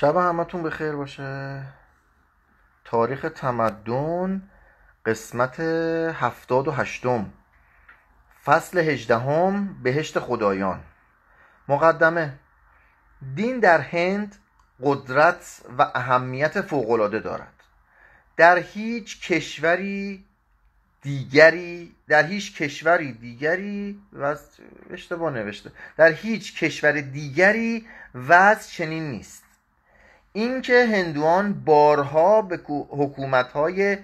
شب همتون به خیر باشه تاریخ تمدن قسمت هفتاد و هشتم فصل هجدهم بهشت خدایان مقدمه دین در هند قدرت و اهمیت فوقالعاده دارد در هیچ کشوری دیگری در هیچ کشوری دیگری و اشتباه نوشته در هیچ کشور دیگری وضع چنین نیست اینکه هندوان بارها به حکومتهای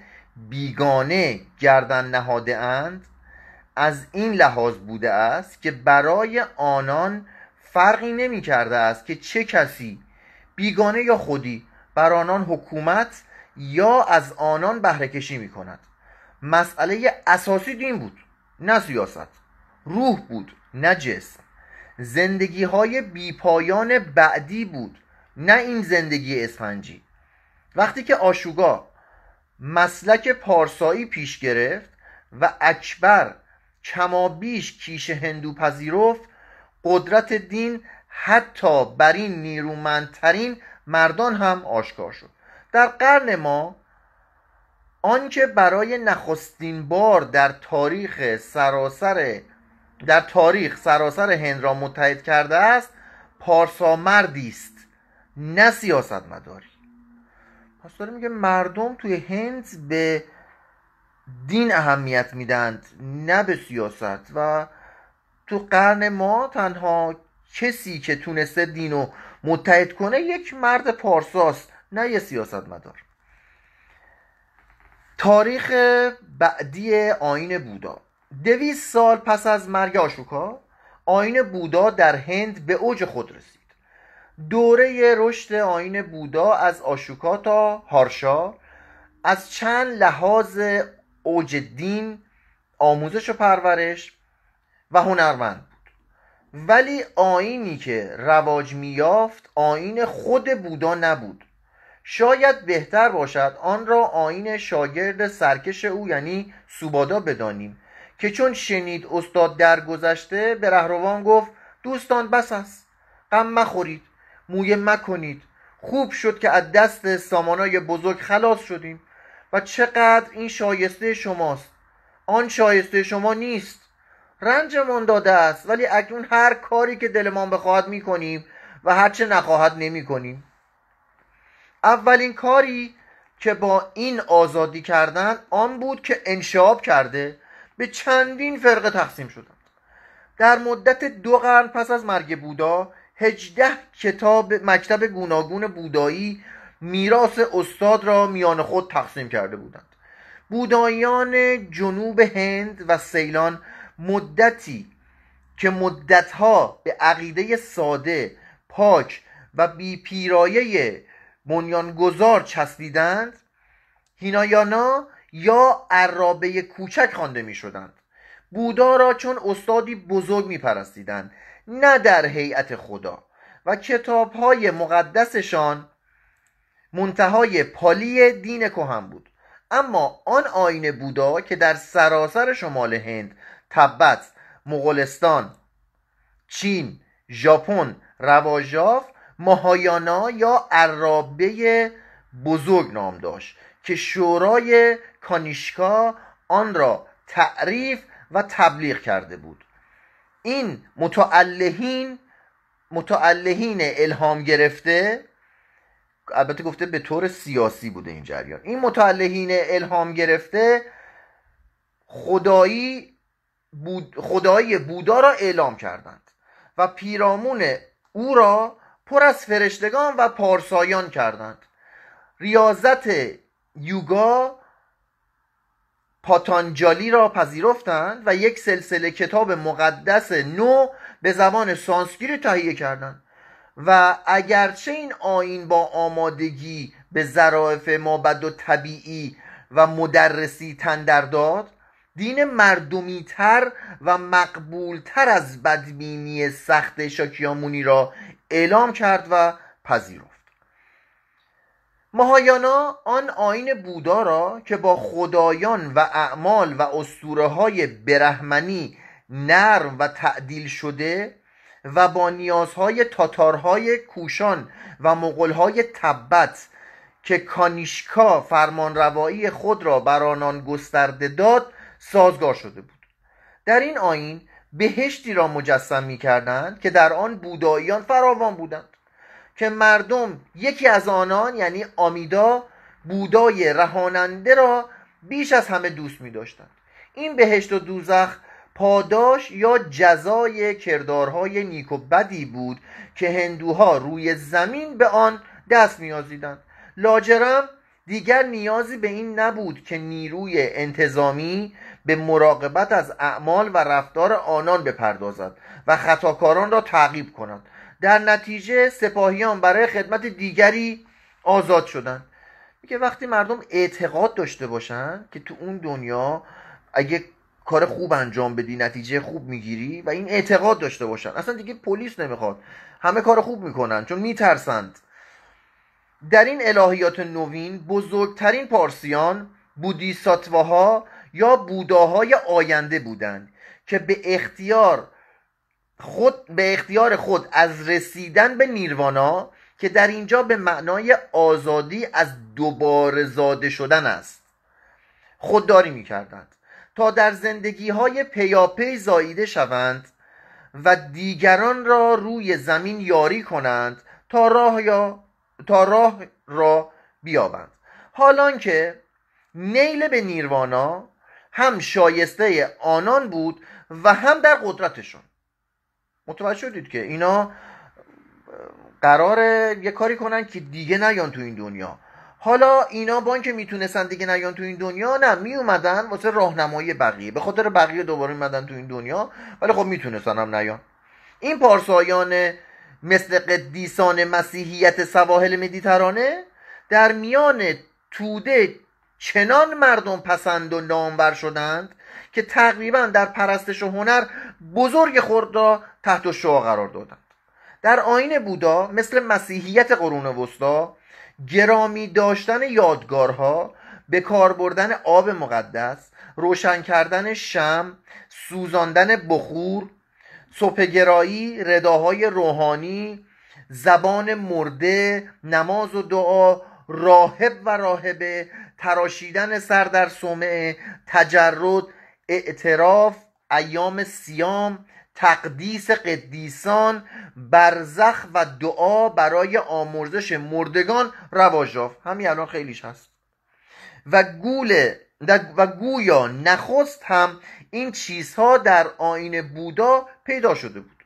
بیگانه گردن نهاده اند از این لحاظ بوده است که برای آنان فرقی نمی کرده است که چه کسی بیگانه یا خودی بر آنان حکومت یا از آنان بهره کشی می کند مسئله اساسی دین بود نه سیاست روح بود نه جسم زندگی های بیپایان بعدی بود نه این زندگی اسفنجی وقتی که آشوگا مسلک پارسایی پیش گرفت و اکبر کمابیش کیش هندو پذیرفت قدرت دین حتی بر این نیرومندترین مردان هم آشکار شد در قرن ما آنچه برای نخستین بار در تاریخ سراسر در تاریخ سراسر هند را متحد کرده است پارسا مردی است نه سیاست مداری پس داره میگه مردم توی هند به دین اهمیت میدند نه به سیاست و تو قرن ما تنها کسی که تونسته دین رو متحد کنه یک مرد پارساست نه یه سیاست مدار تاریخ بعدی آین بودا دویست سال پس از مرگ آشوکا آین بودا در هند به اوج خود رسید دوره رشد آین بودا از آشوکا تا هارشا از چند لحاظ اوج دین آموزش و پرورش و هنرمند بود ولی آینی که رواج میافت آین خود بودا نبود شاید بهتر باشد آن را آین شاگرد سرکش او یعنی سوبادا بدانیم که چون شنید استاد درگذشته به رهروان گفت دوستان بس است غم مخورید مویه مکنید خوب شد که از دست سامانای بزرگ خلاص شدیم و چقدر این شایسته شماست آن شایسته شما نیست رنجمان داده است ولی اکنون هر کاری که دلمان بخواهد میکنیم و هرچه نخواهد نمیکنیم اولین کاری که با این آزادی کردن آن بود که انشاب کرده به چندین فرقه تقسیم شدند در مدت دو قرن پس از مرگ بودا هجده کتاب مکتب گوناگون بودایی میراث استاد را میان خود تقسیم کرده بودند بوداییان جنوب هند و سیلان مدتی که مدتها به عقیده ساده پاک و بی پیرایه بنیانگذار چسبیدند هینایانا یا عرابه کوچک خوانده می شدند بودا را چون استادی بزرگ می پرستیدند نه در هیئت خدا و کتاب های مقدسشان منتهای پالی دین کهن بود اما آن آین بودا که در سراسر شمال هند تبت مغولستان چین ژاپن رواج ماهایانا یا عرابه بزرگ نام داشت که شورای کانیشکا آن را تعریف و تبلیغ کرده بود این متعلهین متعلهین الهام گرفته البته گفته به طور سیاسی بوده این جریان این متعلهین الهام گرفته خدایی بود خدایی بودا را اعلام کردند و پیرامون او را پر از فرشتگان و پارسایان کردند ریاضت یوگا پاتانجالی را پذیرفتند و یک سلسله کتاب مقدس نو به زبان سانسکریت تهیه کردند و اگرچه این آین با آمادگی به ظرافت مابد و طبیعی و مدرسی تندر داد دین مردمی تر و مقبول تر از بدبینی سخت شاکیامونی را اعلام کرد و پذیرفت ماهایانا آن آین بودا را که با خدایان و اعمال و اسطوره های برهمنی نرم و تعدیل شده و با نیازهای تاتارهای کوشان و مغلهای تبت که کانیشکا فرمانروایی خود را بر آنان گسترده داد سازگار شده بود در این آین بهشتی را مجسم می کردند که در آن بوداییان فراوان بودند که مردم یکی از آنان یعنی آمیدا بودای رهاننده را بیش از همه دوست می داشتند این بهشت و دوزخ پاداش یا جزای کردارهای نیک و بدی بود که هندوها روی زمین به آن دست میازیدند لاجرم دیگر نیازی به این نبود که نیروی انتظامی به مراقبت از اعمال و رفتار آنان بپردازد و خطاکاران را تعقیب کند در نتیجه سپاهیان برای خدمت دیگری آزاد شدند میگه وقتی مردم اعتقاد داشته باشن که تو اون دنیا اگه کار خوب انجام بدی نتیجه خوب میگیری و این اعتقاد داشته باشن اصلا دیگه پلیس نمیخواد همه کار خوب میکنن چون میترسند در این الهیات نوین بزرگترین پارسیان بودیساتواها یا بوداهای آینده بودند که به اختیار خود به اختیار خود از رسیدن به نیروانا که در اینجا به معنای آزادی از دوباره زاده شدن است خودداری می کردند تا در زندگی های پیاپی زاییده شوند و دیگران را روی زمین یاری کنند تا راه, یا... تا راه را بیابند حالان که نیل به نیروانا هم شایسته آنان بود و هم در قدرتشون متوجه شدید که اینا قرار یه کاری کنن که دیگه نیان تو این دنیا حالا اینا با اینکه میتونستن دیگه نیان تو این دنیا نه میومدن واسه راهنمایی بقیه به خاطر بقیه دوباره میمدن تو این دنیا ولی خب میتونستن هم نیان این پارسایان مثل قدیسان مسیحیت سواحل مدیترانه در میان توده چنان مردم پسند و نامور شدند که تقریبا در پرستش و هنر بزرگ خود را تحت شعا قرار دادند در آین بودا مثل مسیحیت قرون وسطا گرامی داشتن یادگارها به کار بردن آب مقدس روشن کردن شم سوزاندن بخور صبحگرایی رداهای روحانی زبان مرده نماز و دعا راهب و راهبه تراشیدن سر در صومعه تجرد اعتراف ایام سیام تقدیس قدیسان برزخ و دعا برای آمرزش مردگان رواج یافت همین الان خیلیش هست و گول و گویا نخست هم این چیزها در آین بودا پیدا شده بود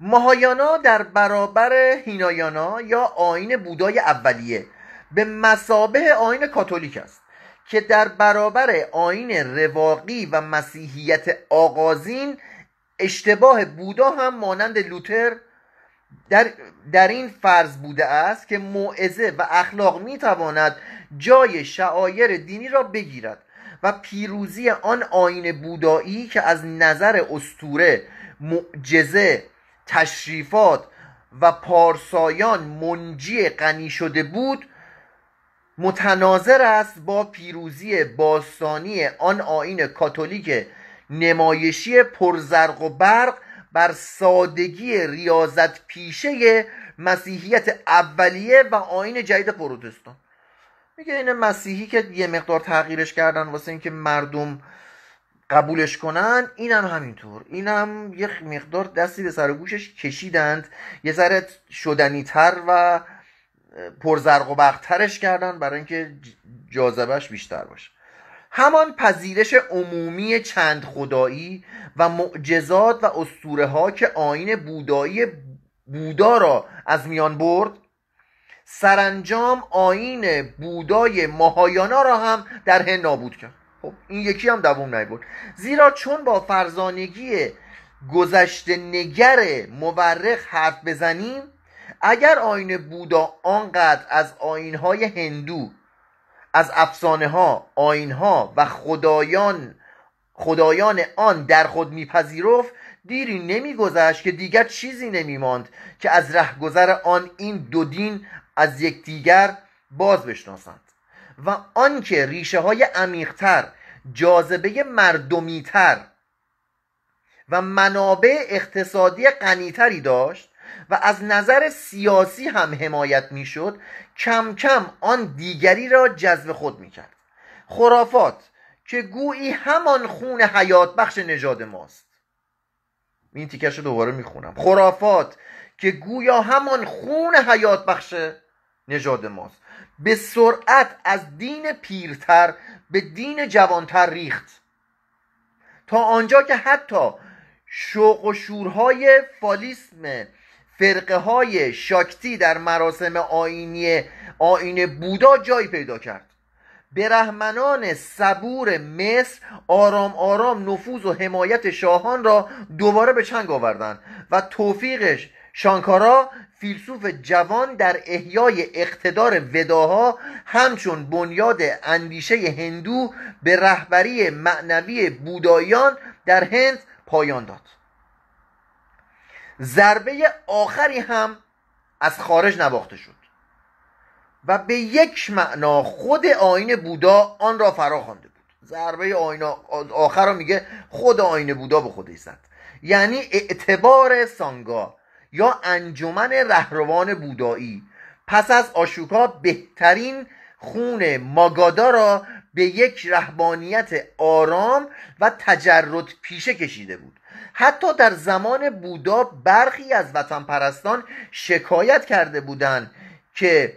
ماهایانا در برابر هینایانا یا آین بودای اولیه به مسابه آین کاتولیک است که در برابر آین رواقی و مسیحیت آغازین اشتباه بودا هم مانند لوتر در, در این فرض بوده است که موعظه و اخلاق می تواند جای شعایر دینی را بگیرد و پیروزی آن آین بودایی که از نظر استوره معجزه تشریفات و پارسایان منجی غنی شده بود متناظر است با پیروزی باستانی آن آین کاتولیک نمایشی پرزرق و برق بر سادگی ریاضت پیشه مسیحیت اولیه و آین جدید پروتستان میگه این مسیحی که یه مقدار تغییرش کردن واسه اینکه مردم قبولش کنن اینم هم همینطور اینم هم یه مقدار دستی به سر گوشش کشیدند یه ذره تر و پرزرق و بخترش کردن برای اینکه جاذبهش بیشتر باشه همان پذیرش عمومی چند خدایی و معجزات و اسطوره ها که آین بودایی بودا را از میان برد سرانجام آین بودای ماهایانا را هم در هند نابود کرد خب این یکی هم دوام نیبرد زیرا چون با فرزانگی گذشته نگر مورخ حرف بزنیم اگر آین بودا آنقدر از آینهای هندو از افسانه ها آین و خدایان خدایان آن در خود میپذیرفت دیری نمیگذشت که دیگر چیزی نمیماند که از رهگذر آن این دو دین از یکدیگر باز بشناسند و آنکه ریشه های عمیقتر جاذبه مردمیتر و منابع اقتصادی غنیتری داشت و از نظر سیاسی هم حمایت میشد کم کم آن دیگری را جذب خود میکرد خرافات که گویی همان خون حیات بخش نژاد ماست این تیکش رو دوباره میخونم خرافات که گویا همان خون حیات بخش نژاد ماست به سرعت از دین پیرتر به دین جوانتر ریخت تا آنجا که حتی شوق و شورهای فالیسم فرقه های شاکتی در مراسم آینی آین بودا جای پیدا کرد برهمنان صبور مصر آرام آرام نفوذ و حمایت شاهان را دوباره به چنگ آوردند و توفیقش شانکارا فیلسوف جوان در احیای اقتدار وداها همچون بنیاد اندیشه هندو به رهبری معنوی بودایان در هند پایان داد ضربه آخری هم از خارج نباخته شد و به یک معنا خود آین بودا آن را فرا خوانده بود ضربه آین آخر را میگه خود آین بودا به خودش زد یعنی اعتبار سانگا یا انجمن رهروان بودایی پس از آشوکا بهترین خون ماگادا را به یک رهبانیت آرام و تجرد پیشه کشیده بود حتی در زمان بودا برخی از وطن پرستان شکایت کرده بودند که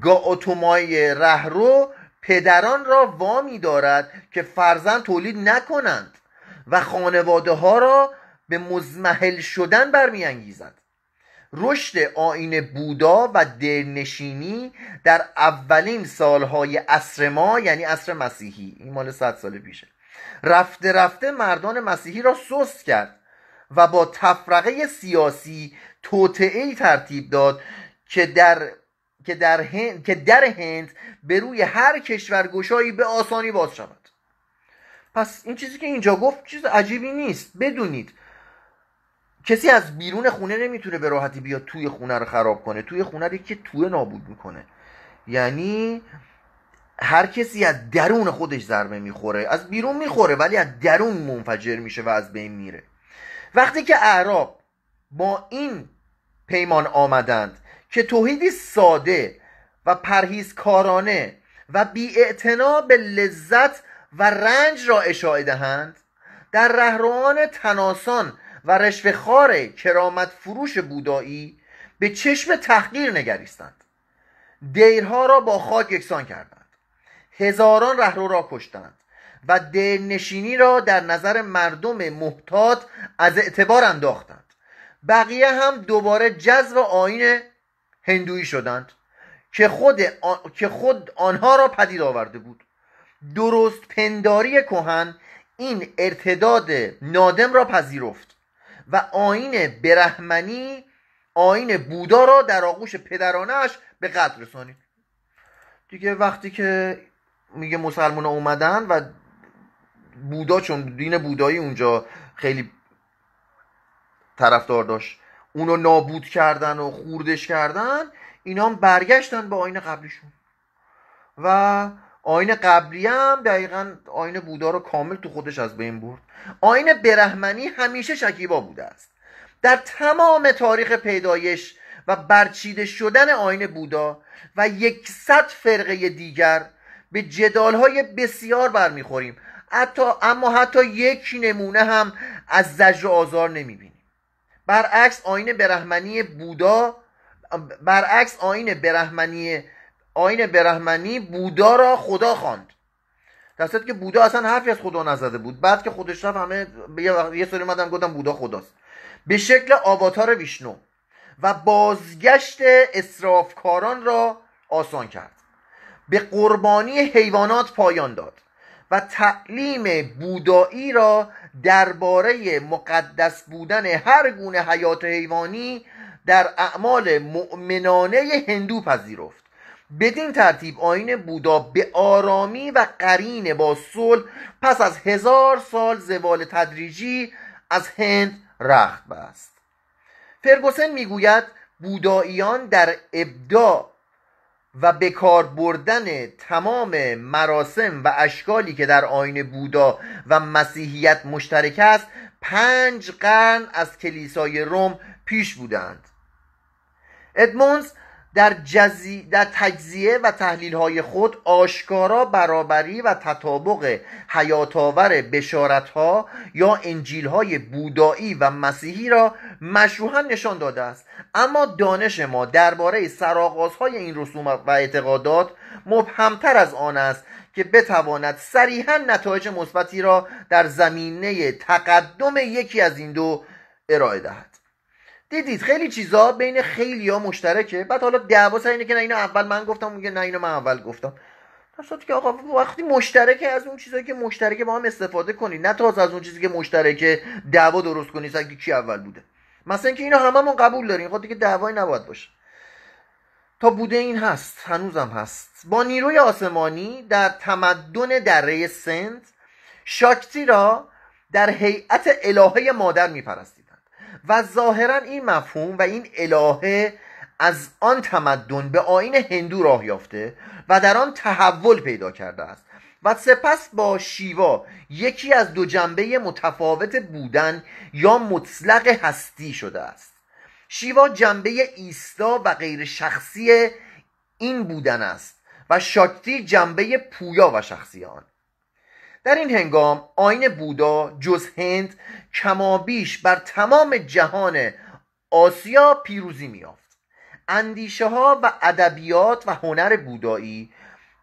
گاوتومای رهرو پدران را وامی دارد که فرزند تولید نکنند و خانواده ها را به مزمحل شدن برمیانگیزد رشد آین بودا و درنشینی در اولین سالهای عصر ما یعنی اصر مسیحی این مال صد سال پیشه رفته رفته مردان مسیحی را سست کرد و با تفرقه سیاسی توطعه ترتیب داد که در که در هند که در هند به روی هر کشور گشایی به آسانی باز شود پس این چیزی که اینجا گفت چیز عجیبی نیست بدونید کسی از بیرون خونه نمیتونه به راحتی بیاد توی خونه رو خراب کنه توی خونه رو که توی نابود میکنه یعنی هر کسی از درون خودش ضربه میخوره از بیرون میخوره ولی از درون منفجر میشه و از بین میره وقتی که اعراب با این پیمان آمدند که توحیدی ساده و پرهیزکارانه و بی به لذت و رنج را اشاعه دهند در رهروان تناسان و رشوهخوار کرامت فروش بودایی به چشم تحقیر نگریستند دیرها را با خاک یکسان کردند هزاران رهرو را کشتند و دلنشینی را در نظر مردم محتاط از اعتبار انداختند بقیه هم دوباره جذب آین هندویی شدند که خود, که خود آنها را پدید آورده بود درست پنداری کهن این ارتداد نادم را پذیرفت و آین برهمنی آین بودا را در آغوش پدرانش به قدر رسانید دیگه وقتی که میگه مسلمان اومدن و بودا چون دین بودایی اونجا خیلی طرفدار داشت اونو نابود کردن و خوردش کردن اینا هم برگشتن به آین قبلیشون و آین قبلی هم دقیقا آین بودا رو کامل تو خودش از بین برد آین برهمنی همیشه شکیبا بوده است در تمام تاریخ پیدایش و برچیده شدن آین بودا و یکصد فرقه دیگر به های بسیار برمیخوریم حتی اما حتی یکی نمونه هم از زجر و آزار نمیبینیم برعکس آین برهمنی بودا برعکس آین برهمنی آین برهمنی بودا را خدا خواند درصد که بودا اصلا حرفی از خدا نزده بود بعد که خودش رفت همه یه سری مدام گفتم بودا خداست به شکل آواتار ویشنو و بازگشت اسرافکاران را آسان کرد به قربانی حیوانات پایان داد و تعلیم بودایی را درباره مقدس بودن هر گونه حیات حیوانی در اعمال مؤمنانه هندو پذیرفت بدین ترتیب آین بودا به آرامی و قرین با صلح پس از هزار سال زوال تدریجی از هند رخت بست فرگوسن میگوید بوداییان در ابداع و به کار بردن تمام مراسم و اشکالی که در آین بودا و مسیحیت مشترک است پنج قرن از کلیسای روم پیش بودند ادمونز در, در تجزیه و تحلیل های خود آشکارا برابری و تطابق حیاتاور بشارت ها یا انجیل های بودایی و مسیحی را مشروحا نشان داده است اما دانش ما درباره های این رسوم و اعتقادات مبهمتر از آن است که بتواند سریحا نتایج مثبتی را در زمینه تقدم یکی از این دو ارائه دهد دیدید خیلی چیزا بین خیلی ها مشترکه بعد حالا دعوا سر اینه که نه اینو اول من گفتم میگه نه اینو من اول گفتم اصلا که آقا وقتی مشترکه از اون چیزایی که مشترکه با هم استفاده کنی نه تازه از اون چیزی که مشترکه دعوا درست کنی سگ کی اول بوده مثلا اینکه اینو هممون قبول داریم خاطر خب که دعوایی نباید باشه تا بوده این هست هنوزم هست با نیروی آسمانی در تمدن دره سنت شاکتی را در هیئت الهه مادر میپرست و ظاهرا این مفهوم و این الهه از آن تمدن به آین هندو راه یافته و در آن تحول پیدا کرده است و سپس با شیوا یکی از دو جنبه متفاوت بودن یا مطلق هستی شده است شیوا جنبه ایستا و غیر شخصی این بودن است و شاکتی جنبه پویا و شخصی آن در این هنگام آین بودا جز هند کمابیش بر تمام جهان آسیا پیروزی میافت اندیشه ها و ادبیات و هنر بودایی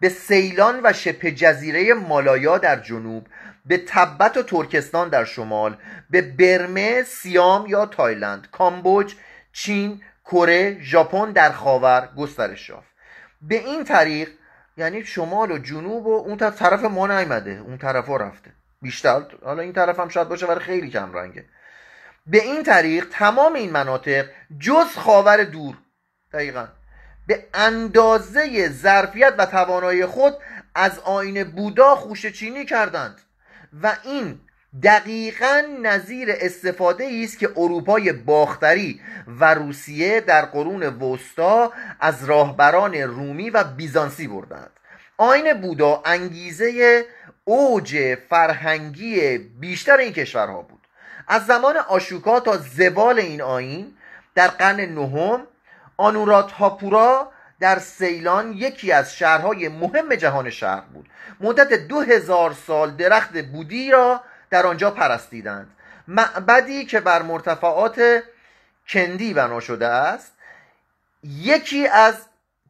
به سیلان و شبه جزیره مالایا در جنوب به تبت و ترکستان در شمال به برمه سیام یا تایلند کامبوج چین کره ژاپن در خاور گسترش یافت به این طریق یعنی شمال و جنوب و اون طرف ما نیمده اون طرف ها رفته بیشتر حالا این طرف هم شاید باشه ولی خیلی کم رنگه به این طریق تمام این مناطق جز خاور دور دقیقا به اندازه ظرفیت و توانایی خود از آین بودا خوشه چینی کردند و این دقیقا نظیر استفاده ای است که اروپای باختری و روسیه در قرون وسطا از راهبران رومی و بیزانسی بردند آین بودا انگیزه اوج فرهنگی بیشتر این کشورها بود از زمان آشوکا تا زوال این آین در قرن نهم آنورات هاپورا در سیلان یکی از شهرهای مهم جهان شرق بود مدت دو هزار سال درخت بودی را در آنجا پرستیدند معبدی که بر مرتفعات کندی بنا شده است یکی از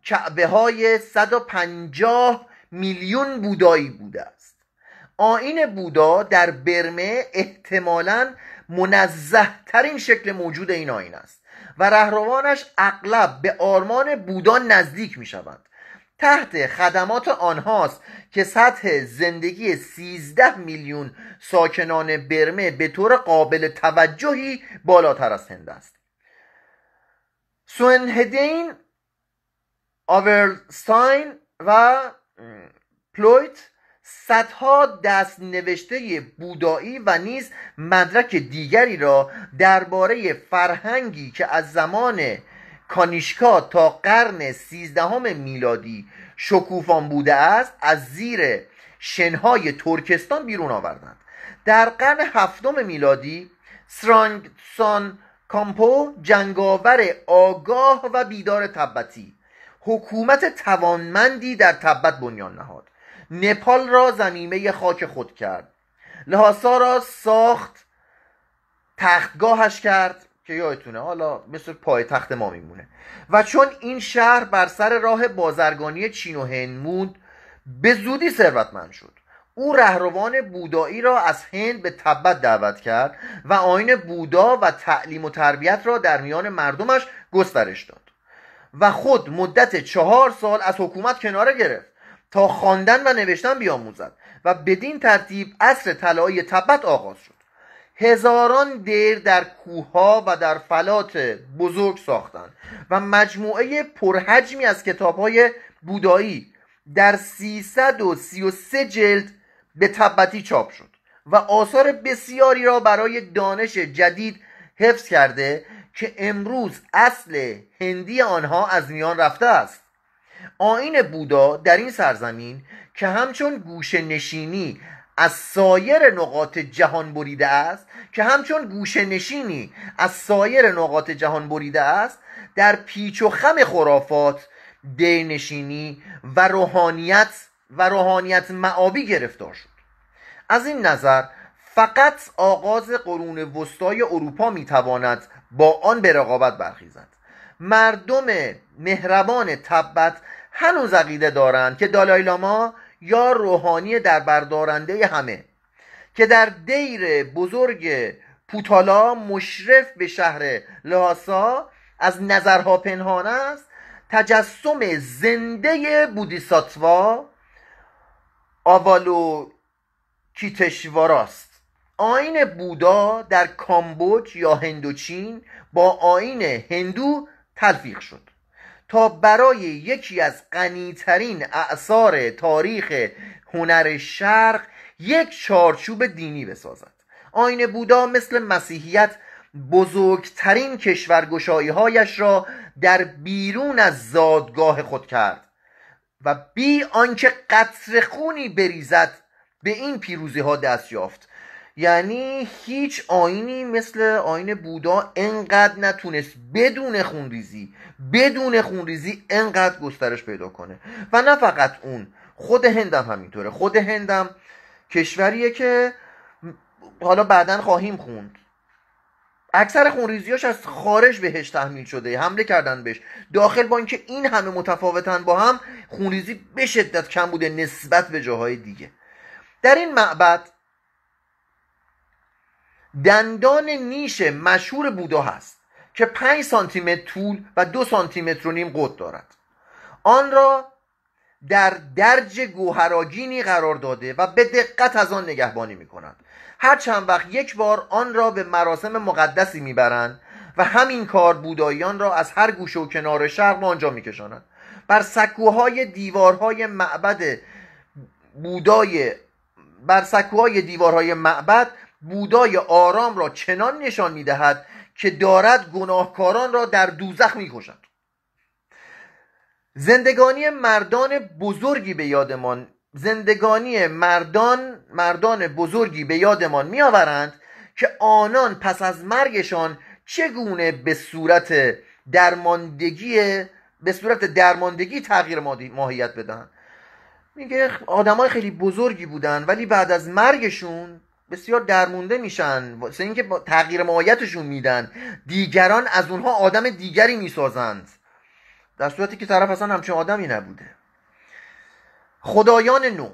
کعبه های 150 میلیون بودایی بوده است آین بودا در برمه احتمالا منزه ترین شکل موجود این آین است و رهروانش اغلب به آرمان بودا نزدیک می شوند تحت خدمات آنهاست که سطح زندگی 13 میلیون ساکنان برمه به طور قابل توجهی بالاتر از هند است هدین آورستاین و پلویت صدها دست نوشته بودایی و نیز مدرک دیگری را درباره فرهنگی که از زمان کانیشکا تا قرن سیزدهم میلادی شکوفان بوده است از زیر شنهای ترکستان بیرون آوردند در قرن هفتم میلادی سرانگسان کامپو جنگاور آگاه و بیدار تبتی حکومت توانمندی در تبت بنیان نهاد نپال را زمینه خاک خود کرد لهاسا را ساخت تختگاهش کرد که یادتونه حالا مثل تخت ما میمونه و چون این شهر بر سر راه بازرگانی چین و هند موند به زودی ثروتمند شد او رهروان بودایی را از هند به تبت دعوت کرد و آین بودا و تعلیم و تربیت را در میان مردمش گسترش داد و خود مدت چهار سال از حکومت کناره گرفت تا خواندن و نوشتن بیاموزد و بدین ترتیب اصر طلایی تبت آغاز شد هزاران دیر در کوهها و در فلات بزرگ ساختند و مجموعه پرحجمی از کتابهای بودایی در 333 جلد به تبتی چاپ شد و آثار بسیاری را برای دانش جدید حفظ کرده که امروز اصل هندی آنها از میان رفته است آین بودا در این سرزمین که همچون گوش نشینی از سایر نقاط جهان بریده است که همچون گوشه نشینی از سایر نقاط جهان بریده است در پیچ و خم خرافات دینشینی و روحانیت و روحانیت معابی گرفتار شد از این نظر فقط آغاز قرون وسطای اروپا میتواند با آن به رقابت برخیزد مردم مهربان تبت هنوز عقیده دارند که دالایلاما یا روحانی در بردارنده همه که در دیر بزرگ پوتالا مشرف به شهر لاسا از نظرها پنهان است تجسم زنده بودیساتوا آوالو کیتشواراست آین بودا در کامبوج یا هندوچین با آین هندو تلفیق شد تا برای یکی از غنیترین اعثار تاریخ هنر شرق یک چارچوب دینی بسازد آین بودا مثل مسیحیت بزرگترین کشورگشایی هایش را در بیرون از زادگاه خود کرد و بی آنکه قطر خونی بریزد به این پیروزی ها دست یافت یعنی هیچ آینی مثل آین بودا انقدر نتونست بدون خونریزی بدون خونریزی انقدر گسترش پیدا کنه و نه فقط اون خود هندم همینطوره خود هندم کشوریه که حالا بعدا خواهیم خوند اکثر خونریزیاش از خارج بهش تحمیل شده حمله کردن بهش داخل با اینکه این همه متفاوتن با هم خونریزی به شدت کم بوده نسبت به جاهای دیگه در این معبد دندان نیش مشهور بودا هست که 5 سانتیمتر طول و دو سانتیمتر و نیم قد دارد آن را در درج گوهراجینی قرار داده و به دقت از آن نگهبانی می کنند هر چند وقت یک بار آن را به مراسم مقدسی میبرند و همین کار بوداییان را از هر گوشه و کنار شرق به آنجا میکشانند بر سکوهای دیوارهای معبد بودای بر سکوهای دیوارهای معبد بودای آرام را چنان نشان میدهد که دارد گناهکاران را در دوزخ میکشد زندگانی مردان بزرگی به یادمان زندگانی مردان مردان بزرگی به یادمان میآورند که آنان پس از مرگشان چگونه به صورت درماندگی به صورت درماندگی تغییر ماهیت بدن میگه آدمای خیلی بزرگی بودن ولی بعد از مرگشون بسیار درمونده میشن واسه اینکه تغییر ماهیتشون میدن دیگران از اونها آدم دیگری میسازند در صورتی که طرف اصلا همچین آدمی نبوده خدایان نو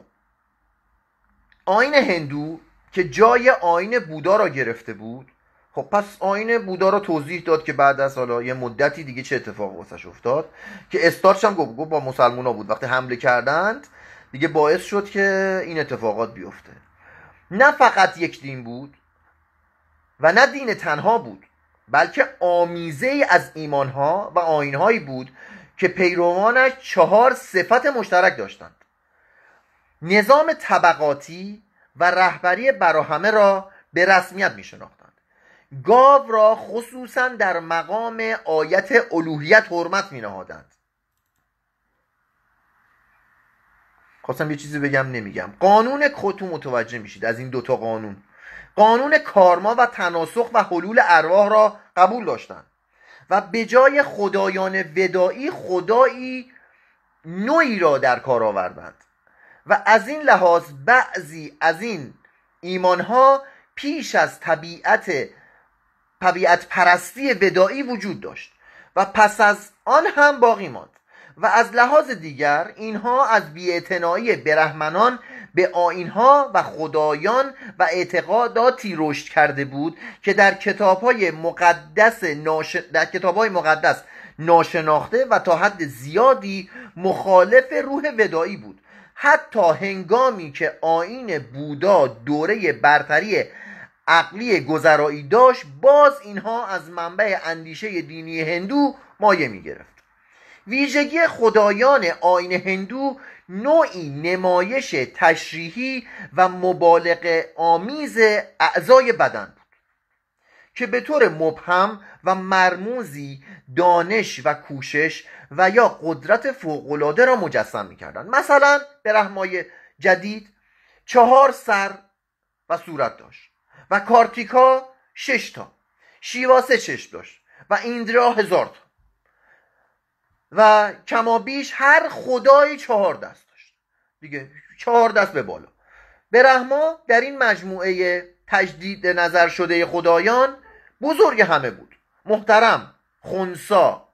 آین هندو که جای آین بودا را گرفته بود خب پس آین بودا را توضیح داد که بعد از حالا یه مدتی دیگه چه اتفاق واسش افتاد که استارچ هم گفت با مسلمونا بود وقتی حمله کردند دیگه باعث شد که این اتفاقات بیفته نه فقط یک دین بود و نه دین تنها بود بلکه آمیزه از ایمانها و هایی بود که پیروانش چهار صفت مشترک داشتند نظام طبقاتی و رهبری براهمه را به رسمیت می شناختند گاو را خصوصا در مقام آیت الوهیت حرمت می نهادند خواستم یه چیزی بگم نمیگم قانون کتو متوجه میشید از این دوتا قانون قانون کارما و تناسخ و حلول ارواح را قبول داشتند و به جای خدایان ودایی خدایی نوعی را در کار آوردند و از این لحاظ بعضی از این ایمانها پیش از طبیعت طبیعت پرستی ودایی وجود داشت و پس از آن هم باقی ماند و از لحاظ دیگر اینها از بیاعتنایی برهمنان به آینها و خدایان و اعتقاداتی رشد کرده بود که در کتابهای مقدس ناش... در مقدس ناشناخته و تا حد زیادی مخالف روح ودایی بود حتی هنگامی که آین بودا دوره برتری عقلی گذرایی داشت باز اینها از منبع اندیشه دینی هندو مایه می گرفت ویژگی خدایان آین هندو نوعی نمایش تشریحی و مبالغ آمیز اعضای بدن بود که به طور مبهم و مرموزی دانش و کوشش و یا قدرت فوقالعاده را مجسم میکردند مثلا به برهمای جدید چهار سر و صورت داشت و کارتیکا شش تا شیوا سه داشت و ایندرا هزار و کما بیش هر خدایی چهار دست داشت دیگه چهار دست به بالا برهما در این مجموعه تجدید نظر شده خدایان بزرگ همه بود محترم خونسا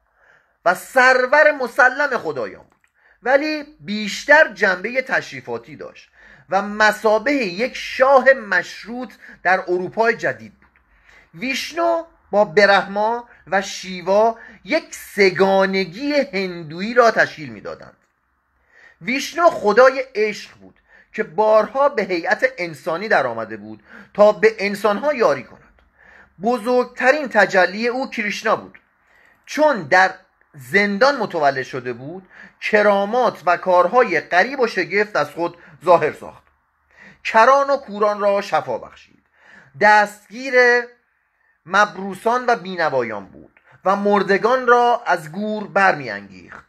و سرور مسلم خدایان بود ولی بیشتر جنبه تشریفاتی داشت و مسابه یک شاه مشروط در اروپای جدید بود ویشنو با برهما و شیوا یک سگانگی هندویی را تشکیل میدادند ویشنو خدای عشق بود که بارها به هیئت انسانی آمده بود تا به انسانها یاری کند بزرگترین تجلی او کریشنا بود چون در زندان متولد شده بود کرامات و کارهای غریب و شگفت از خود ظاهر ساخت کران و کوران را شفا بخشید دستگیر مبروسان و بینوایان بود و مردگان را از گور برمیانگیخت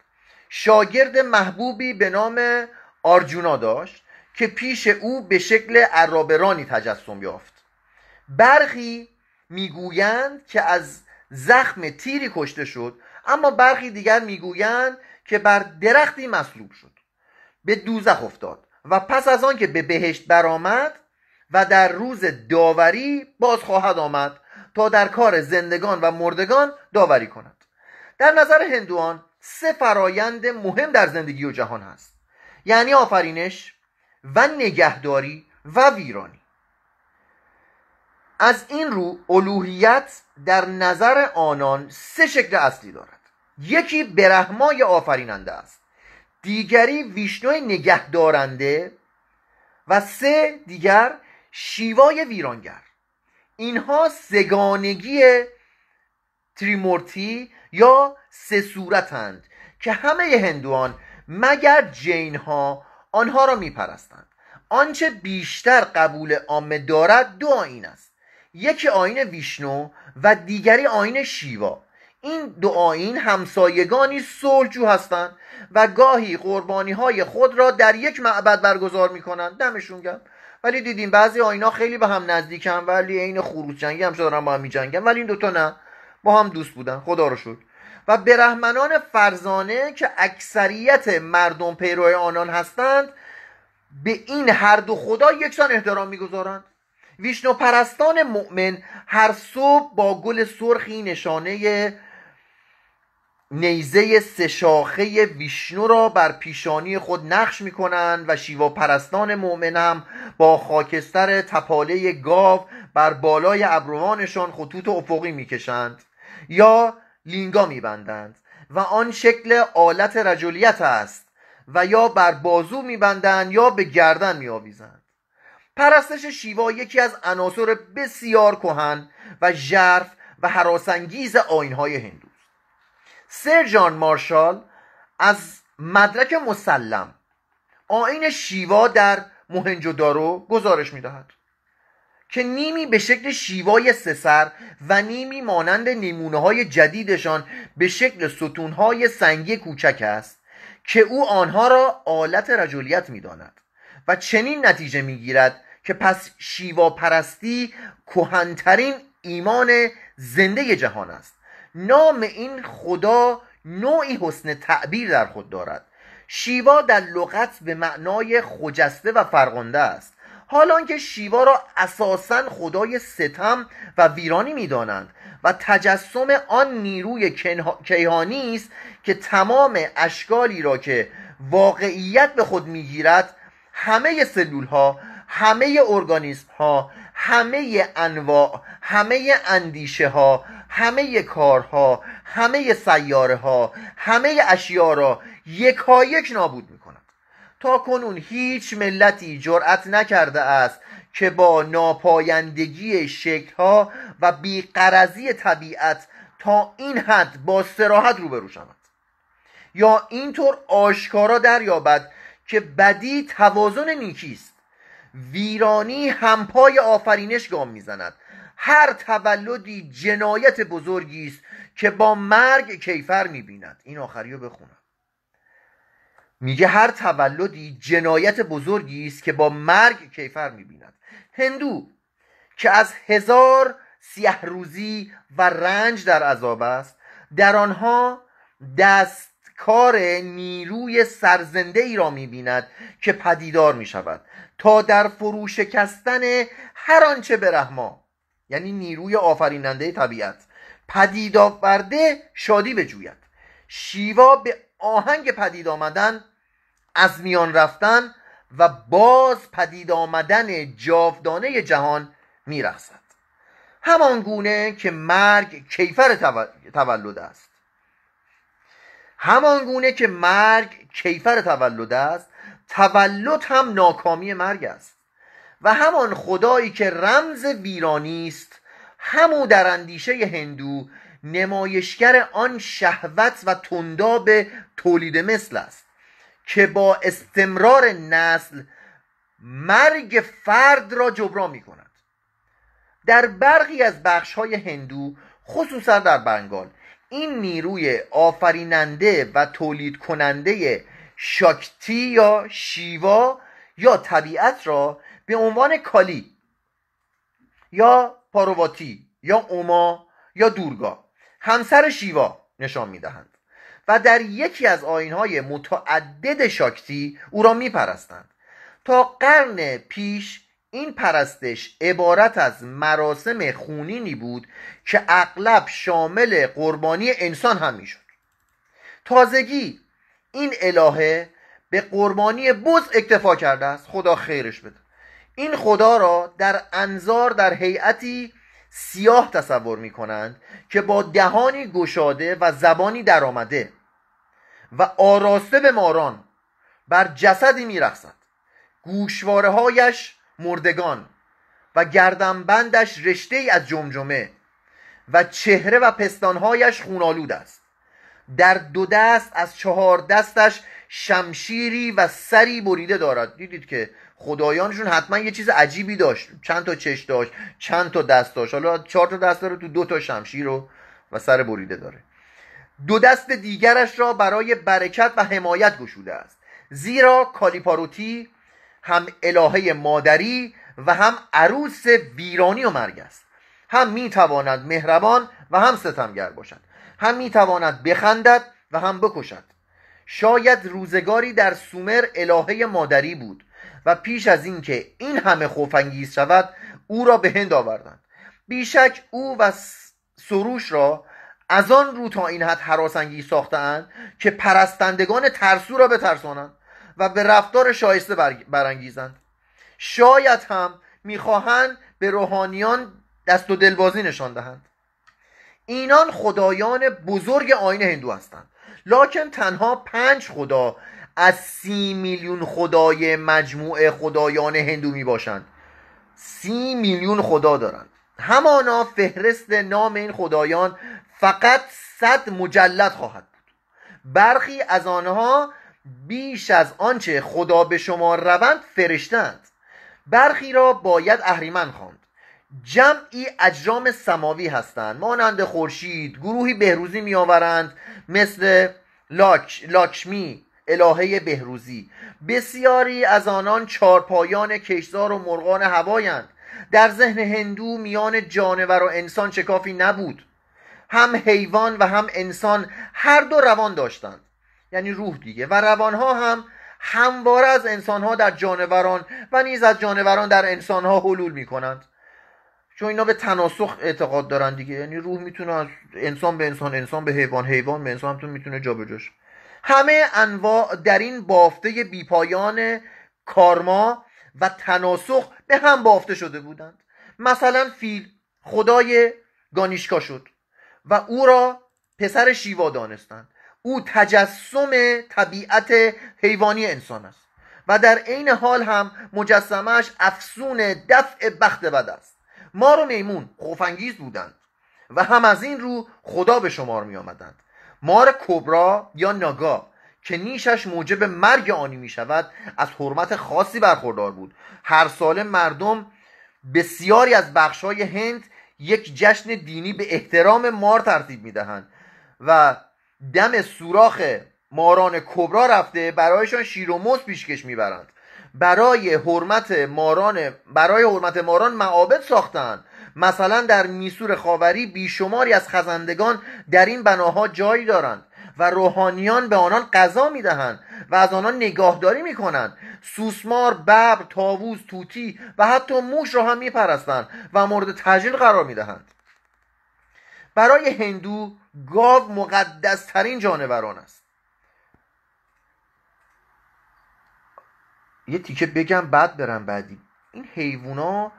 شاگرد محبوبی به نام آرجونا داشت که پیش او به شکل عرابرانی تجسم یافت برخی میگویند که از زخم تیری کشته شد اما برخی دیگر میگویند که بر درختی مصلوب شد به دوزخ افتاد و پس از آن که به بهشت برآمد و در روز داوری باز خواهد آمد تا در کار زندگان و مردگان داوری کند در نظر هندوان سه فرایند مهم در زندگی و جهان هست یعنی آفرینش و نگهداری و ویرانی از این رو الوهیت در نظر آنان سه شکل اصلی دارد یکی برهمای آفریننده است دیگری ویشنوی نگهدارنده و سه دیگر شیوای ویرانگر اینها سگانگی تریمورتی یا سه صورتند که همه هندوان مگر جین ها آنها را میپرستند آنچه بیشتر قبول عامه دارد دو آین است یکی آین ویشنو و دیگری آین شیوا این دو آین همسایگانی صلحجو هستند و گاهی قربانی های خود را در یک معبد برگزار می کنند دمشون ولی دیدیم بعضی آینا خیلی به هم نزدیکن ولی عین خروج جنگی هم دارن با هم میجنگن ولی این دوتا نه با هم دوست بودن خدا رو شد و برهمنان فرزانه که اکثریت مردم پیرو آنان هستند به این هر دو خدا یکسان احترام میگذارند ویشنو پرستان مؤمن هر صبح با گل سرخی نشانه نیزه سشاخه ویشنو را بر پیشانی خود نقش می کنند و شیوا پرستان مؤمن هم با خاکستر تپاله گاو بر بالای ابروانشان خطوط افقی می کشند یا لینگا می بندند و آن شکل آلت رجولیت است و یا بر بازو می بندند یا به گردن می آویزند پرستش شیوا یکی از عناصر بسیار کهن و ژرف و حراسانگیز آینهای هندو سر جان مارشال از مدرک مسلم آین شیوا در دارو گزارش میدهد که نیمی به شکل شیوای سسر و نیمی مانند نیمونه های جدیدشان به شکل های سنگی کوچک است که او آنها را آلت رجولیت داند و چنین نتیجه می گیرد که پس شیوا پرستی کهنترین ایمان زنده جهان است نام این خدا نوعی حسن تعبیر در خود دارد شیوا در لغت به معنای خجسته و فرقنده است حال آنکه شیوا را اساسا خدای ستم و ویرانی میدانند و تجسم آن نیروی کیهانی است که تمام اشکالی را که واقعیت به خود میگیرد همه سلول ها همه ارگانیسم ها همه انواع همه اندیشه ها همه کارها همه سیاره ها همه اشیا را یکایک نابود میکند تا کنون هیچ ملتی جرأت نکرده است که با ناپایندگی شکلها و بیقرزی طبیعت تا این حد با سراحت روبرو شود یا اینطور آشکارا دریابد که بدی توازن نیکی است ویرانی همپای آفرینش گام میزند هر تولدی جنایت بزرگی است که با مرگ کیفر میبیند این آخری رو بخونم میگه هر تولدی جنایت بزرگی است که با مرگ کیفر میبیند هندو که از هزار سیه روزی و رنج در عذاب است در آنها دستکار نیروی سرزنده ای را میبیند که پدیدار میشود تا در فروش کستن هر آنچه برهما یعنی نیروی آفریننده طبیعت پدید آورده شادی بجوید شیوا به آهنگ پدید آمدن از میان رفتن و باز پدید آمدن جاودانه جهان میرخصد همان گونه که مرگ کیفر تولد است همان گونه که مرگ کیفر تولد است تولد هم ناکامی مرگ است و همان خدایی که رمز ویرانی است همو در اندیشه هندو نمایشگر آن شهوت و تنداب تولید مثل است که با استمرار نسل مرگ فرد را جبران می کند در برخی از بخش های هندو خصوصا در بنگال این نیروی آفریننده و تولید کننده شاکتی یا شیوا یا طبیعت را به عنوان کالی یا پارواتی یا اوما یا دورگا همسر شیوا نشان میدهند و در یکی از آینهای متعدد شاکتی او را میپرستند تا قرن پیش این پرستش عبارت از مراسم خونینی بود که اغلب شامل قربانی انسان هم میشد تازگی این الهه به قربانی بز اکتفا کرده است خدا خیرش بده این خدا را در انظار در هیئتی سیاه تصور می کنند که با دهانی گشاده و زبانی درآمده و آراسته به ماران بر جسدی می رخصد گوشواره هایش مردگان و گردنبندش رشته ای از جمجمه و چهره و پستانهایش خونالود است در دو دست از چهار دستش شمشیری و سری بریده دارد دیدید که خدایانشون حتما یه چیز عجیبی داشت چند تا چش داشت چند تا دست داشت حالا چهار تا دست داره تو دو تا شمشیر و و سر بریده داره دو دست دیگرش را برای برکت و حمایت گشوده است زیرا کالیپاروتی هم الهه مادری و هم عروس ویرانی و مرگ است هم میتواند مهربان و هم ستمگر باشد هم میتواند بخندد و هم بکشد شاید روزگاری در سومر الهه مادری بود و پیش از اینکه این همه خوفانگیز شود او را به هند آوردند بیشک او و سروش را از آن رو تا این حد حراسانگیز ساختند که پرستندگان ترسو را بترسانند و به رفتار شایسته برانگیزند شاید هم میخواهند به روحانیان دست و دلبازی نشان دهند اینان خدایان بزرگ آین هندو هستند لاکن تنها پنج خدا از سی میلیون خدای مجموعه خدایان هندو می باشند سی میلیون خدا دارند همانا فهرست نام این خدایان فقط صد مجلد خواهد بود برخی از آنها بیش از آنچه خدا به شما روند فرشتند برخی را باید اهریمن خواند جمعی اجرام سماوی هستند مانند خورشید گروهی بهروزی میآورند مثل لاک، لاکشمی الهه بهروزی بسیاری از آنان چارپایان کشزار و مرغان هوایند در ذهن هندو میان جانور و انسان کافی نبود هم حیوان و هم انسان هر دو روان داشتند یعنی روح دیگه و روانها هم همواره از انسانها در جانوران و نیز از جانوران در انسانها حلول می کنند چون اینا به تناسخ اعتقاد دارن دیگه یعنی روح میتونه از انسان به انسان انسان به حیوان حیوان به انسان هم میتونه جابجاش همه انواع در این بافته بیپایان کارما و تناسخ به هم بافته شده بودند مثلا فیل خدای گانیشکا شد و او را پسر شیوا دانستند او تجسم طبیعت حیوانی انسان است و در عین حال هم مجسمش افسون دفع بخت بد است مار و میمون خوفانگیز بودند و هم از این رو خدا به شمار می آمدند مار کبرا یا ناگا که نیشش موجب مرگ آنی می شود از حرمت خاصی برخوردار بود هر سال مردم بسیاری از بخشهای هند یک جشن دینی به احترام مار ترتیب می دهند و دم سوراخ ماران کبرا رفته برایشان شیر و مز پیشکش میبرند برای حرمت ماران برای حرمت ماران معابد ساختند مثلا در میسور خاوری بیشماری از خزندگان در این بناها جایی دارند و روحانیان به آنان غذا میدهند و از آنان نگاهداری میکنند سوسمار ببر تاووز توتی و حتی موش را هم میپرستند و مورد تجلیل قرار میدهند برای هندو گاو مقدسترین جانوران است یه تیکه بگم بعد برم بعدی این حیوونا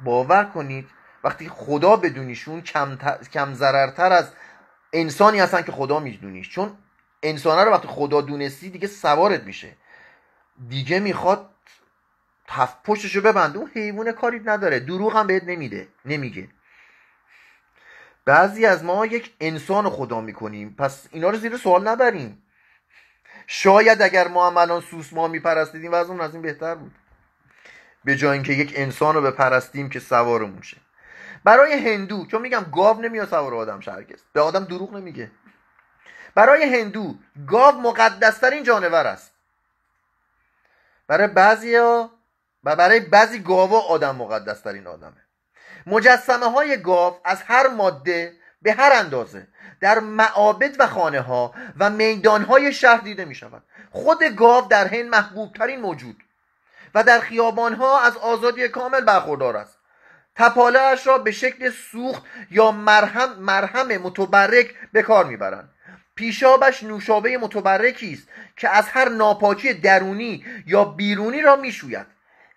باور کنید وقتی خدا بدونیشون کم, ت... کم ضررتر از انسانی هستن که خدا میدونیش چون انسانه رو وقتی خدا دونستی دیگه سوارت میشه دیگه میخواد تف پشتشو ببنده اون حیوان کاری نداره دروغ هم بهت نمیده نمیگه بعضی از ما یک انسان خدا میکنیم پس اینا رو زیر سوال نبریم شاید اگر ما هم الان سوسما میپرستیدیم و از اون از این بهتر بود به جای اینکه یک انسان رو بپرستیم که سوارمون شه برای هندو چون میگم گاو نمیاد سوار آدم شرکست به آدم دروغ نمیگه برای هندو گاو مقدسترین جانور است برای بعضی و برای بعضی گاوا آدم مقدسترین آدمه مجسمه های گاو از هر ماده به هر اندازه در معابد و خانه ها و میدان های شهر دیده می خود گاو در هند محبوب ترین موجود و در خیابان ها از آزادی کامل برخوردار است تپاله اش را به شکل سوخت یا مرهم مرهم متبرک به کار میبرند پیشابش نوشابه متبرکی است که از هر ناپاکی درونی یا بیرونی را میشوید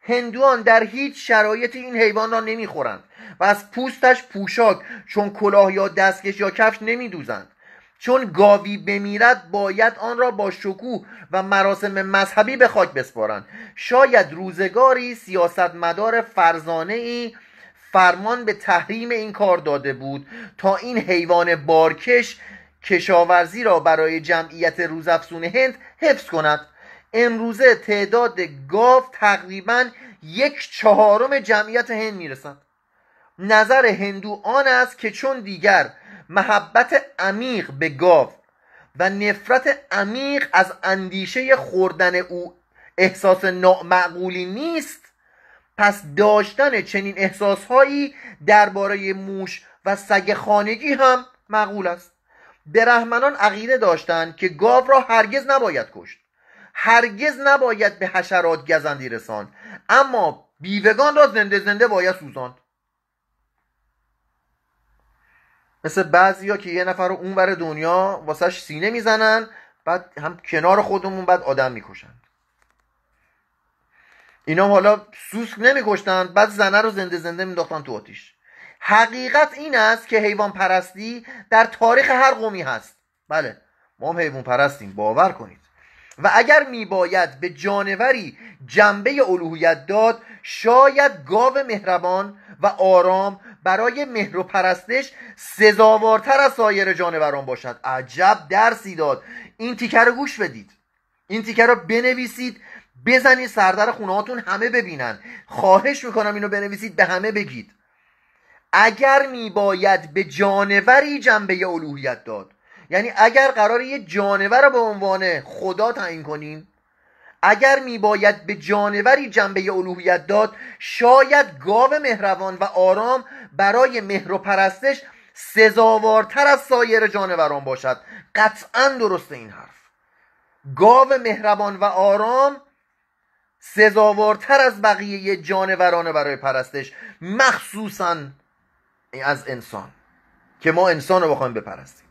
هندوان در هیچ شرایط این حیوان را نمیخورند و از پوستش پوشاک چون کلاه یا دستکش یا کفش نمیدوزند چون گاوی بمیرد باید آن را با شکوه و مراسم مذهبی به خاک بسپارند شاید روزگاری سیاستمدار فرزانه ای فرمان به تحریم این کار داده بود تا این حیوان بارکش کشاورزی را برای جمعیت روزافزون هند حفظ کند امروزه تعداد گاو تقریبا یک چهارم جمعیت هند میرسند نظر هندو آن است که چون دیگر محبت عمیق به گاو و نفرت عمیق از اندیشه خوردن او احساس نامعقولی نیست پس داشتن چنین احساسهایی درباره موش و سگ خانگی هم معقول است برهمنان عقیده داشتند که گاو را هرگز نباید کشت هرگز نباید به حشرات گزندی رساند اما بیوگان را زنده زنده باید سوزاند مثل ها که یه نفر رو اونور دنیا واسهش سینه میزنن بعد هم کنار خودمون بعد آدم میکشند اینا حالا سوسک نمیکشتن بعد زنه رو زنده زنده مینداختن تو آتیش حقیقت این است که حیوان پرستی در تاریخ هر قومی هست بله ما هم حیوان پرستیم باور کنید و اگر میباید به جانوری جنبه الوهیت داد شاید گاو مهربان و آرام برای مهر و پرستش سزاوارتر از سایر جانوران باشد عجب درسی داد این تیکه رو گوش بدید این تیکه رو بنویسید بزنید سردر خونهاتون همه ببینن خواهش میکنم اینو بنویسید به همه بگید اگر میباید به جانوری جنبه الوهیت داد یعنی اگر قرار یه جانور رو به عنوان خدا تعیین کنیم اگر میباید به جانوری جنبه الوهیت داد شاید گاو مهربان و آرام برای مهر و پرستش سزاوارتر از سایر جانوران باشد قطعا درست این حرف گاو مهربان و آرام سزاوارتر از بقیه جانورانه برای پرستش مخصوصا از انسان که ما انسان رو بخوایم بپرستیم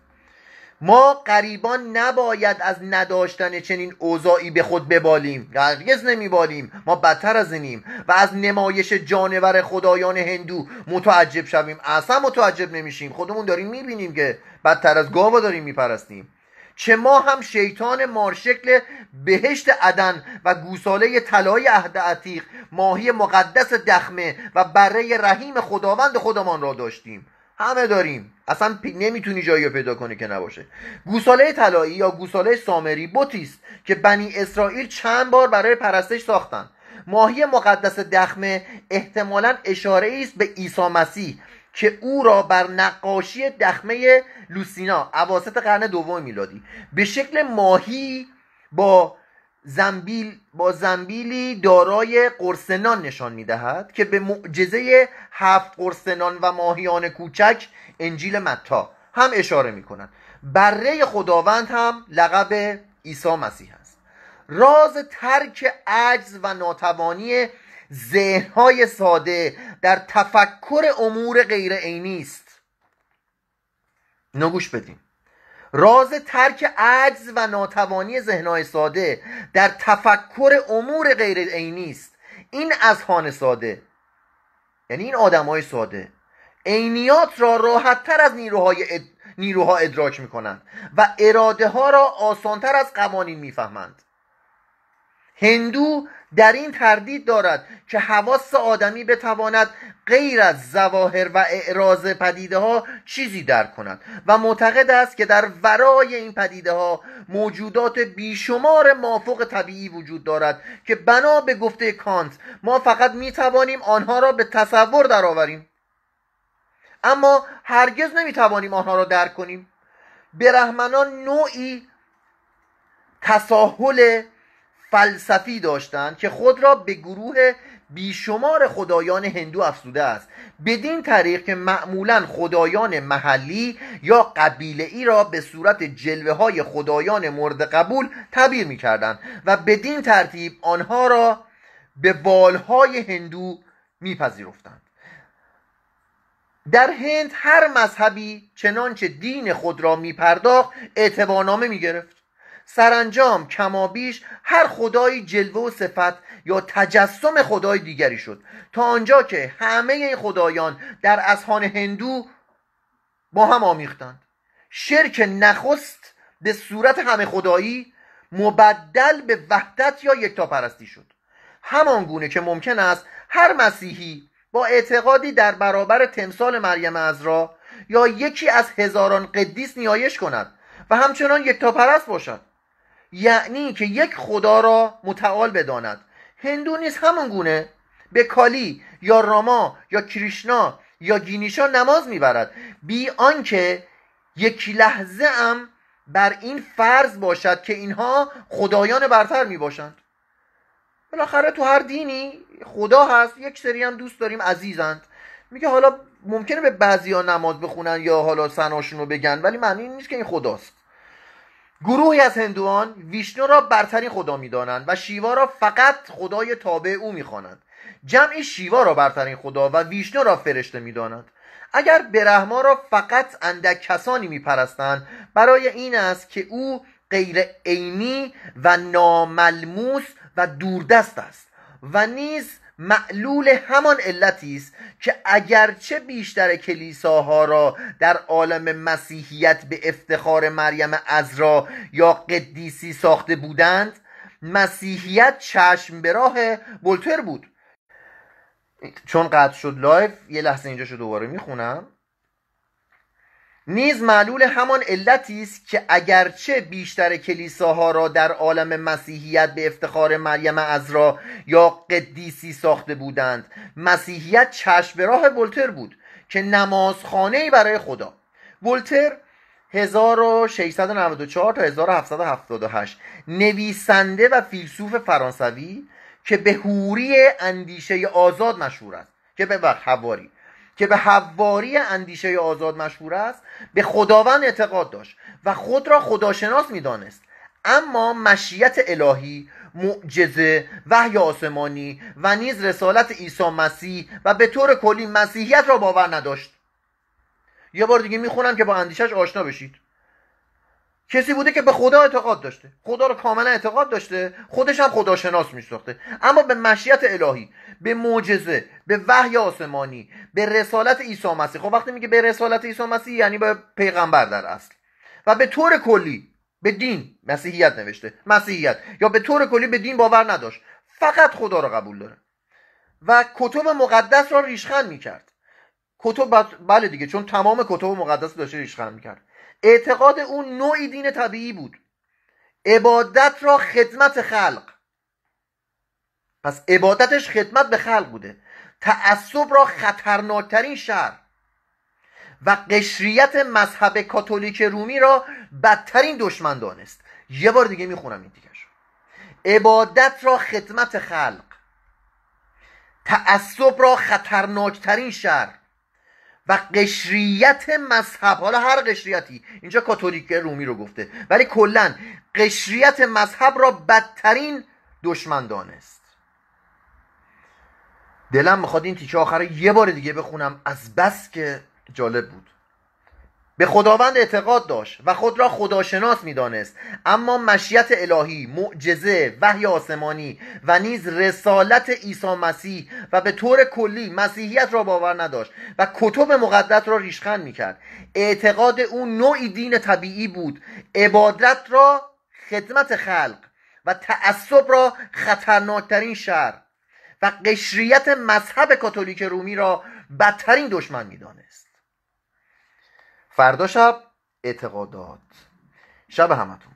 ما قریبان نباید از نداشتن چنین اوضاعی به خود ببالیم هرگز نمیبالیم ما بدتر از اینیم و از نمایش جانور خدایان هندو متعجب شویم اصلا متعجب نمیشیم خودمون داریم میبینیم که بدتر از گاوا داریم میپرستیم چه ما هم شیطان مارشکل بهشت عدن و گوساله طلای عهد عتیق ماهی مقدس دخمه و بره رحیم خداوند خودمان را داشتیم همه داریم اصلا نمیتونی جایی رو پیدا کنی که نباشه گوساله طلایی یا گوساله سامری است که بنی اسرائیل چند بار برای پرستش ساختن ماهی مقدس دخمه احتمالا اشاره است به عیسی مسیح که او را بر نقاشی دخمه لوسینا اواسط قرن دوم میلادی به شکل ماهی با با زنبیلی دارای قرسنان نشان میدهد که به معجزه هفت قرسنان و ماهیان کوچک انجیل متا هم اشاره میکنند بره خداوند هم لقب عیسی مسیح است راز ترک عجز و ناتوانی ذهنهای ساده در تفکر امور غیر عینی است نگوش بدیم راز ترک عجز و ناتوانی ذهنهای ساده در تفکر امور غیر عینی است این خانه ساده یعنی این آدمای ساده عینیات را تر از نیروهای اد... نیروها ادراک میکنند و اراده ها را تر از قوانین میفهمند هندو در این تردید دارد که حواس آدمی بتواند غیر از ظواهر و اعراض پدیده ها چیزی درک کند و معتقد است که در ورای این پدیده ها موجودات بیشمار مافوق طبیعی وجود دارد که بنا به گفته کانت ما فقط می توانیم آنها را به تصور درآوریم اما هرگز نمی توانیم آنها را درک کنیم برهمنان نوعی تساهل فلسفی داشتند که خود را به گروه بیشمار خدایان هندو افزوده است بدین طریق که معمولا خدایان محلی یا قبیله ای را به صورت جلوه های خدایان مورد قبول تبیر می کردن و بدین ترتیب آنها را به والهای هندو می پذیرفتند در هند هر مذهبی چنانچه دین خود را می پرداخت اعتبارنامه می گرفت سرانجام کمابیش هر خدایی جلوه و صفت یا تجسم خدای دیگری شد تا آنجا که همه این خدایان در اذهان هندو با هم آمیختند شرک نخست به صورت همه خدایی مبدل به وحدت یا یکتاپرستی شد همان گونه که ممکن است هر مسیحی با اعتقادی در برابر تمثال مریم ازرا یا یکی از هزاران قدیس نیایش کند و همچنان یکتاپرست باشد یعنی که یک خدا را متعال بداند هندو نیز همون گونه به کالی یا راما یا کریشنا یا گینیشا نماز میبرد بی آنکه یک لحظه ام بر این فرض باشد که اینها خدایان برتر می باشند بالاخره تو هر دینی خدا هست یک سری هم دوست داریم عزیزند میگه حالا ممکنه به بعضی ها نماز بخونن یا حالا سناشون رو بگن ولی معنی این نیست که این خداست گروهی از هندوان ویشنو را برترین خدا دانند و شیوا را فقط خدای تابع او میخوانند جمعی شیوا را برترین خدا و ویشنو را فرشته میدانند اگر برهما را فقط اندک کسانی میپرستند برای این است که او غیر عینی و ناملموس و دوردست است و نیز معلول همان علتی است که اگرچه بیشتر کلیساها را در عالم مسیحیت به افتخار مریم ازرا یا قدیسی ساخته بودند مسیحیت چشم به راه بولتر بود چون قطع شد لایف یه لحظه اینجا شد دوباره میخونم نیز معلول همان علتی است که اگرچه بیشتر کلیساها را در عالم مسیحیت به افتخار مریم عذرا یا قدیسی ساخته بودند مسیحیت چشم راه ولتر بود که نمازخانه برای خدا ولتر 1694 تا 1778 نویسنده و فیلسوف فرانسوی که به هوری اندیشه آزاد مشهور است که به وقت حواری که به حواری اندیشه آزاد مشهور است به خداوند اعتقاد داشت و خود را خداشناس میدانست اما مشیت الهی معجزه وحی آسمانی و نیز رسالت عیسی مسیح و به طور کلی مسیحیت را باور نداشت یه بار دیگه میخونم که با اندیشش آشنا بشید کسی بوده که به خدا اعتقاد داشته خدا رو کاملا اعتقاد داشته خودش هم خداشناس میشناخته اما به مشیت الهی به معجزه به وحی آسمانی به رسالت عیسی مسیح خب وقتی میگه به رسالت عیسی مسیح یعنی به پیغمبر در اصل و به طور کلی به دین مسیحیت نوشته مسیحیت یا به طور کلی به دین باور نداشت فقط خدا را قبول داره و کتب مقدس را ریشخند میکرد کتب بله دیگه چون تمام کتب مقدس داشته ریشخند میکرد اعتقاد او نوعی دین طبیعی بود عبادت را خدمت خلق پس عبادتش خدمت به خلق بوده تعصب را خطرناکترین شر و قشریت مذهب کاتولیک رومی را بدترین دشمن دانست یه بار دیگه میخونم این دیگه عبادت را خدمت خلق تعصب را خطرناکترین شر و قشریت مذهب حالا هر قشریتی اینجا کاتولیک رومی رو گفته ولی کلا قشریت مذهب را بدترین دشمن دانست دلم میخواد این تیکه آخر یه بار دیگه بخونم از بس که جالب بود به خداوند اعتقاد داشت و خود را خداشناس میدانست اما مشیت الهی معجزه وحی آسمانی و نیز رسالت عیسی مسیح و به طور کلی مسیحیت را باور نداشت و کتب مقدس را ریشخند میکرد اعتقاد او نوعی دین طبیعی بود عبادت را خدمت خلق و تعصب را خطرناکترین شر و قشریت مذهب کاتولیک رومی را بدترین دشمن میدانست فردا شب اعتقادات شب همتون